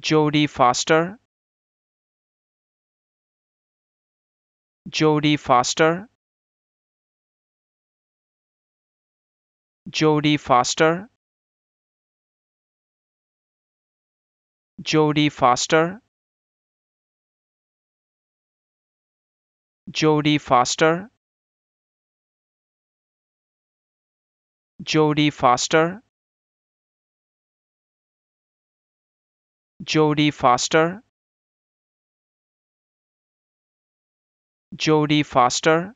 Jody Foster Jody Foster Jody Foster Jody Foster Jody Foster Jody Foster Jody Foster Jody Foster